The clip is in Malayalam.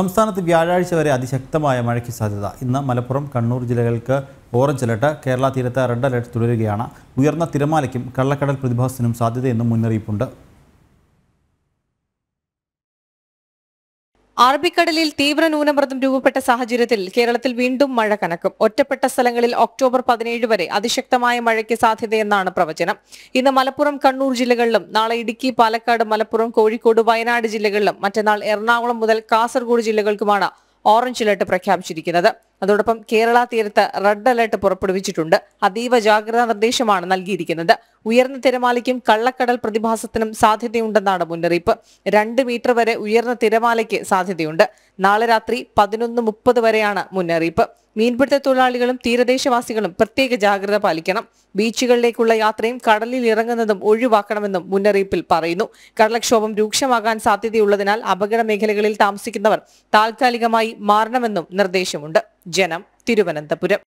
സംസ്ഥാനത്ത് വ്യാഴാഴ്ച വരെ അതിശക്തമായ മഴയ്ക്ക് സാധ്യത ഇന്ന് മലപ്പുറം കണ്ണൂർ ജില്ലകൾക്ക് ഓറഞ്ച് അലർട്ട് കേരള തീരത്ത് റെഡ് അലർട്ട് തുടരുകയാണ് ഉയർന്ന തിരമാലയ്ക്കും കള്ളക്കടൽ പ്രതിഭാസത്തിനും സാധ്യതയെന്നും മുന്നറിയിപ്പുണ്ട് അറബിക്കടലിൽ തീവ്ര ന്യൂനമർദ്ദം രൂപപ്പെട്ട സാഹചര്യത്തിൽ കേരളത്തിൽ വീണ്ടും മഴ കനക്കും ഒറ്റപ്പെട്ട സ്ഥലങ്ങളിൽ ഒക്ടോബർ പതിനേഴ് വരെ അതിശക്തമായ മഴയ്ക്ക് സാധ്യതയെന്നാണ് പ്രവചനം ഇന്ന് മലപ്പുറം കണ്ണൂർ ജില്ലകളിലും നാളെ ഇടുക്കി പാലക്കാട് മലപ്പുറം കോഴിക്കോട് വയനാട് ജില്ലകളിലും മറ്റന്നാൾ എറണാകുളം മുതൽ കാസർഗോഡ് ജില്ലകൾക്കുമാണ് ഓറഞ്ച് അലർട്ട് പ്രഖ്യാപിച്ചിരിക്കുന്നത് അതോടൊപ്പം കേരള തീരത്ത് റെഡ് അലർട്ട് പുറപ്പെടുവിച്ചിട്ടുണ്ട് അതീവ ജാഗ്രതാ നിർദ്ദേശമാണ് നൽകിയിരിക്കുന്നത് ഉയർന്ന തിരമാലയ്ക്കും കള്ളക്കടൽ പ്രതിഭാസത്തിനും സാധ്യതയുണ്ടെന്നാണ് മുന്നറിയിപ്പ് രണ്ട് മീറ്റർ വരെ ഉയർന്ന തിരമാലയ്ക്ക് സാധ്യതയുണ്ട് നാളെ രാത്രി പതിനൊന്ന് മുപ്പത് വരെയാണ് മുന്നറിയിപ്പ് മീൻപിടുത്ത തൊഴിലാളികളും തീരദേശവാസികളും പ്രത്യേക ജാഗ്രത പാലിക്കണം ബീച്ചുകളിലേക്കുള്ള യാത്രയും കടലിൽ ഇറങ്ങുന്നതും ഒഴിവാക്കണമെന്നും മുന്നറിയിപ്പിൽ പറയുന്നു കടലക്ഷോഭം രൂക്ഷമാകാൻ സാധ്യതയുള്ളതിനാൽ അപകട മേഖലകളിൽ താമസിക്കുന്നവർ താൽക്കാലികമായി മാറണമെന്നും നിർദ്ദേശമുണ്ട് ജനം തിരുവനന്തപുരം